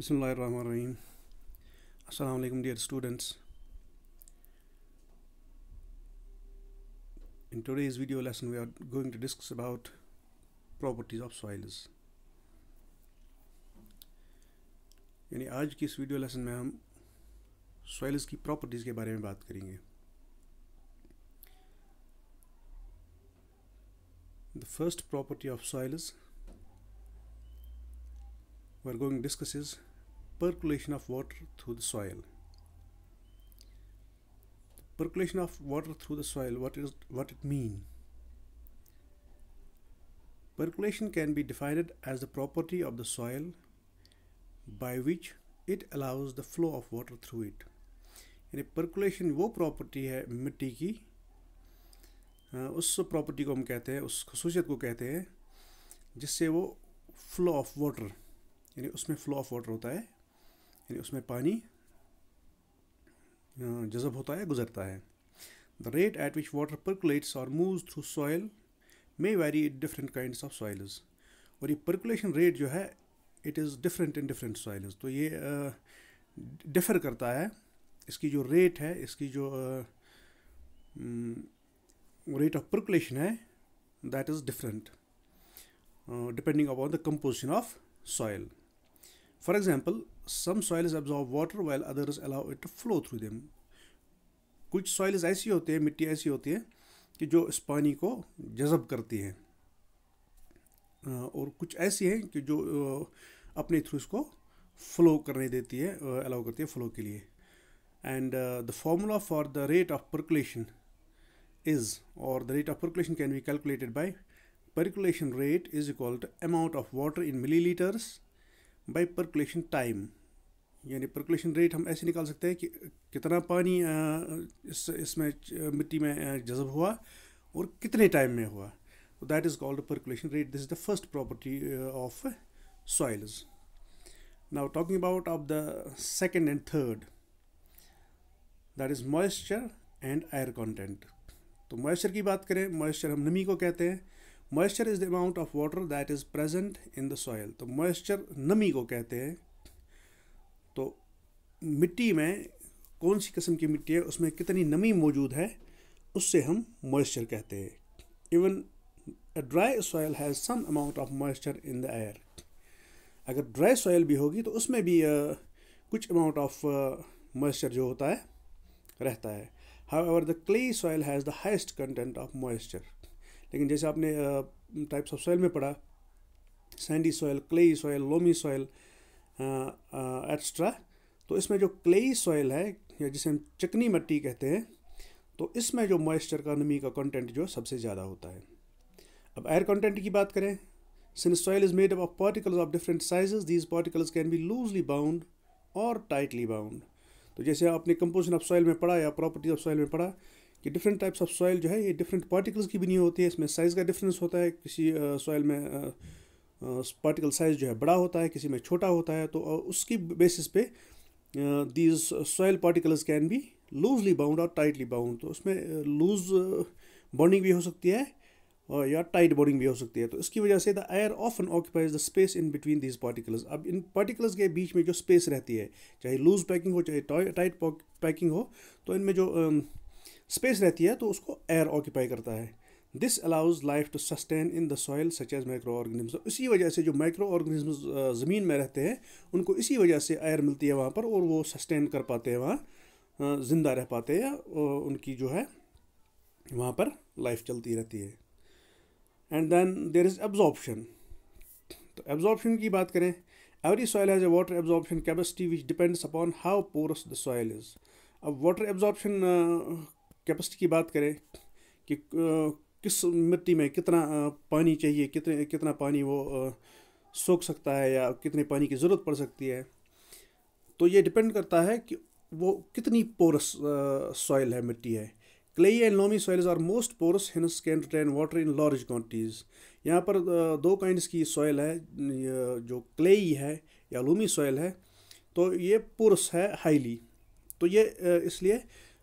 अस्सलाम वालेकुम dear students in today's video lesson we are going to discuss about properties of soils यानी आज की इस वीडियो लेसन में हम सॉइल्स की प्रॉपर्टीज के बारे में बात करेंगे the first property of soils we are going to discuss is percolation of water through the soil. Percolation of water through the soil, what is what it mean? Percolation can be defined as the property of the soil by which it allows the flow of water through it. In a percolation wo property hai mitti ki उस property ko hum kehte हैं us khususiyat ko kehte हैं jisse wo flow of water यानी उसमें flow of water होता है यानी उसमें पानी जजब होता है गुजरता है the rate at which water percolates और मूव थ्रू सॉयल मे very different kind of soils और ये परकुलेशन रेट जो है it is different in different soils तो ये डिफर uh, करता है इसकी जो रेट है इसकी जो रेट ऑफ परकुलेशन है that is different depending upon the composition of soil for example some soils absorb water while others allow it to flow through them. कुछ soils ऐसी होती हैं मिट्टी ऐसी होती है कि जो इस पानी को जजब करती हैं और कुछ ऐसी हैं कि जो अपने थ्रू इसको फ्लो करने देती है अलाउ करती है फ्लो के लिए and the formula for the rate of percolation is और the rate of percolation can be calculated by percolation rate is equal to amount of water in millilitres by percolation time यानी percolation rate हम ऐसे निकाल सकते हैं कि कितना पानी इस इसमें मिट्टी में जज़ब हुआ और कितने टाइम में हुआ तो that is called percolation rate this is the first property of soils now talking about of the second and third that is moisture and air content तो मॉइस्चर की बात करें मॉइस्चर हम नमी को कहते हैं moisture is the amount of water that is present in the soil तो मॉइस्चर नमी को कहते हैं तो मिट्टी में कौन सी किस्म की मिट्टी है उसमें कितनी नमी मौजूद है उससे हम मॉइस्चर कहते हैं even a dry soil has some amount of moisture in the air अगर ड्राई सॉयल भी होगी तो उसमें भी uh, कुछ अमाउंट ऑफ मॉइस्चर जो होता है रहता है however the clay soil has the highest content of moisture लेकिन जैसे आपने टाइप्स ऑफ सॉइल में पढ़ा sandy soil clayey soil loamy soil extra तो इसमें जो क्लेई सॉइल है या जिसे हम चिकनी मिट्टी कहते हैं तो इसमें जो मॉइस्चर का नमी का कंटेंट जो सबसे ज़्यादा होता है अब एयर कंटेंट की बात करें since soil is made up of particles of different sizes these particles can be loosely bound और टाइटली बाउंड तो जैसे आपने कंपोजिशन ऑफ सॉइल में पढ़ा या प्रॉपर्टी ऑफ सॉइल में पढ़ा कि डिफरेंट टाइप्स ऑफ सॉइल जो है ये डिफरेंट पार्टिकल्स की भी नहीं होती है इसमें साइज़ का डिफरेंस होता है किसी सॉइल में पार्टिकल साइज़ जो है बड़ा होता है किसी में छोटा होता है तो उसकी बेसिस पे these soil particles can be loosely bound और टाइटली बाउंड तो उसमें लूज बॉन्डिंग भी हो सकती है और या टाइट बॉन्डिंग भी हो सकती है तो इसकी वजह से the air often occupies the space in between these particles अब इन पार्टिकल्स के बीच में जो स्पेस रहती है चाहे लूज पैकिंग हो चाहे टाइट पैकिंग हो तो इनमें जो uh, स्पेस रहती है तो उसको एयर ऑक्यूपाई करता है this allows life to sustain in the soil such as microorganism इसी वजह से जो माइक्रो ऑर्गेनिज्म ज़मीन में रहते हैं उनको इसी वजह से एयर मिलती है वहाँ पर और वो सस्टेन कर पाते हैं वहाँ ज़िंदा रह पाते हैं उनकी जो है वहाँ पर लाइफ चलती रहती है and then there is absorption तो एब्जॉर्बशन की बात करें every soil has a water absorption capacity which depends upon how porous the soil is अब वाटर एब्जॉर्बशन कैपेसिटी की बात करें कि किस मिट्टी में कितना पानी चाहिए कितने कितना पानी वो सोख सकता है या कितने पानी की ज़रूरत पड़ सकती है तो ये डिपेंड करता है कि वो कितनी पोरस सॉइल है मिट्टी है clay and loamy soils are most porous hence can retain water in large quantities यहाँ पर दो काइंड्स की सॉइल है जो क्ले है या लोमी सॉइल है तो ये पोरस है हाईली तो ये इसलिए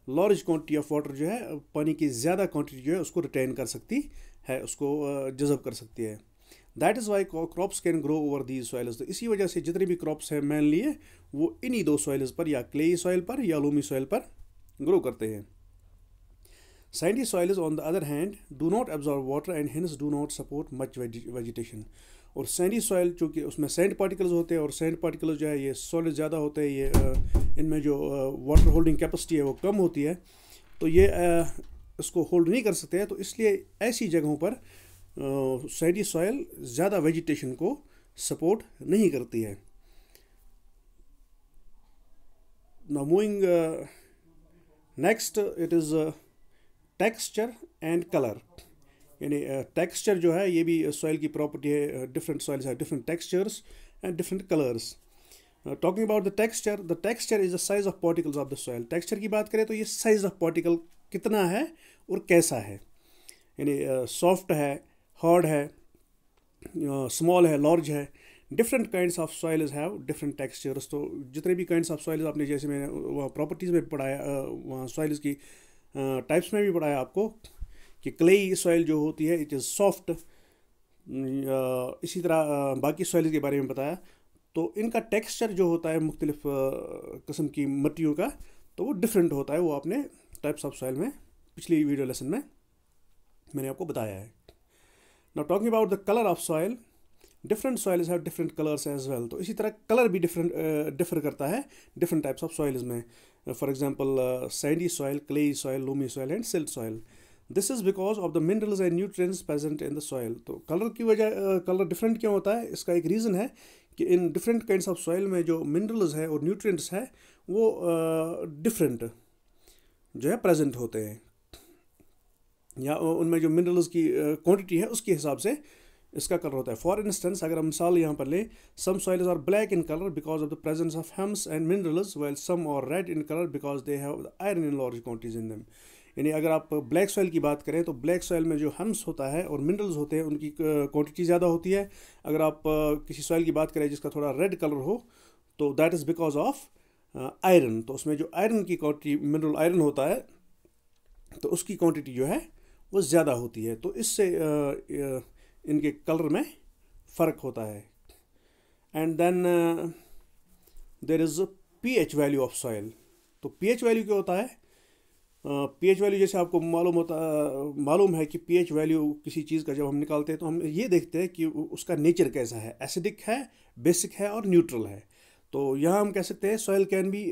लार्ज क्वान्टिटी ऑफ वाटर जो है पानी की ज़्यादा क्वान्टिटी जो है उसको रिटेन कर सकती है उसको जज़ब कर सकती है that is why crops can grow over these soils तो इसी वजह से जितने भी क्रॉप्स हैं मैन लिए वो इन्हीं दो सॉइल्स पर या क्ले सॉइल पर या लूमी सॉइल पर ग्रो करते हैं sandy soils on the other hand do not absorb water and hence do not support much vegetation और सैंडी सॉइल चूँकि उसमें सैंड पार्टिकल्स होते हैं और सैंड पार्टिकल्स जो है ये सॉलिड ज़्यादा होते हैं ये इनमें जो वाटर होल्डिंग कैपेसिटी है वो कम होती है तो ये इसको होल्ड नहीं कर सकते हैं तो इसलिए ऐसी जगहों पर सैडी सॉयल ज़्यादा वेजिटेशन को सपोर्ट नहीं करती है ना moving next it is texture and colour यानी टेक्सचर जो है ये भी सॉइल की प्रॉपर्टी है डिफरेंट सॉइल्स है different textures and different colours talking about the texture the texture is the size of particles of the soil texture की बात करें तो ये साइज़ ऑफ पार्टिकल कितना है और कैसा है यानी सॉफ्ट uh, है हार्ड है स्मॉल uh, है लार्ज है different kind of soil have different textures तो जितने भी काइंड ऑफ सॉइल आपने जैसे मैंने uh, वहाँ प्रॉपर्टीज़ में पढ़ाया uh, वहाँ सॉइल्स की टाइप्स uh, में भी पढ़ाया आपको कि क्ले सॉइल जो होती है इट इज़ सॉफ्ट इसी तरह uh, बाकी सॉइल्स के बारे में बताया तो इनका टेक्स्चर जो होता है मुख्तलिफ़ कस्म की मटियों का तो वो डिफरेंट होता है वो आपने टाइप्स ऑफ सॉइल में पिछली वीडियो लेसन में मैंने आपको बताया है now talking about the colour of soil different soils have different colours as well तो इसी तरह कलर भी डिफरेंट डिफर uh, करता है डिफरेंट टाइप्स ऑफ सॉइल्स में for example sandy soil clay soil loamy soil and silt soil this is because of the minerals and nutrients present in the soil तो colour की वजह colour different क्यों होता है इसका एक रीज़न है कि इन डिफरेंट काइंड ऑफ सॉइल में जो मिनरल्स हैं और न्यूट्रिएंट्स हैं वो डिफरेंट जो है प्रेजेंट होते हैं या उनमें जो मिनरल्स की क्वांटिटी है उसके हिसाब से इसका कलर होता है फॉर इंस्टेंस अगर हम मिसाल यहाँ पर लें some soils are black in colour because of the presence of hems and minerals well some और red in colour because they have iron in large quantities in them यानी अगर आप ब्लैक सॉइल की बात करें तो ब्लैक सॉइल में जो हम्स होता है और मिनरल्स होते हैं उनकी क्वांटिटी ज़्यादा होती है अगर आप किसी सॉइल की बात करें जिसका थोड़ा रेड कलर हो तो that is because of iron तो उसमें जो आयरन की क्वांटिटी मिनरल आयरन होता है तो उसकी क्वांटिटी जो है वो ज़्यादा होती है तो इससे इनके कलर में फ़र्क होता है and then there is P H value of soil तो पी एच वैल्यू क्या होता है पी एच वैल्यू जैसे आपको मालूम होता मालूम है कि पी एच वैल्यू किसी चीज़ का जब हम निकालते हैं तो हम ये देखते हैं कि उसका नेचर कैसा है एसिडिक है बेसिक है और न्यूट्रल है तो यहाँ हम कह सकते हैं soil can be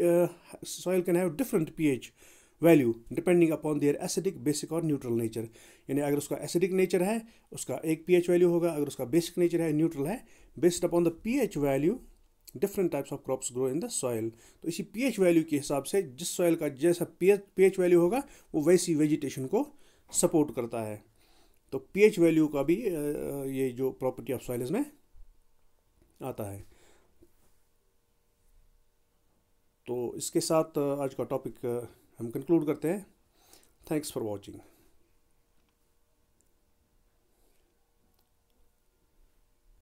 soil can have different P H value depending upon their acidic basic और न्यूट्रल नेचर यानी अगर उसका एसिडिक नेचर है उसका एक पी एच वैल्यू होगा अगर उसका बेसिक नेचर है न्यूट्रल है based upon the P H value different types of crops grow in the soil तो इसी पी एच वैल्यू के हिसाब से जिस सॉइल का जैसा पी एच वैल्यू होगा वो वैसी वेजिटेशन को सपोर्ट करता है तो पी एच वैल्यू का भी ये जो प्रॉपर्टी ऑफ सॉइल इसमें आता है तो इसके साथ आज का टॉपिक हम कंक्लूड करते हैं थैंक्स फॉर वॉचिंग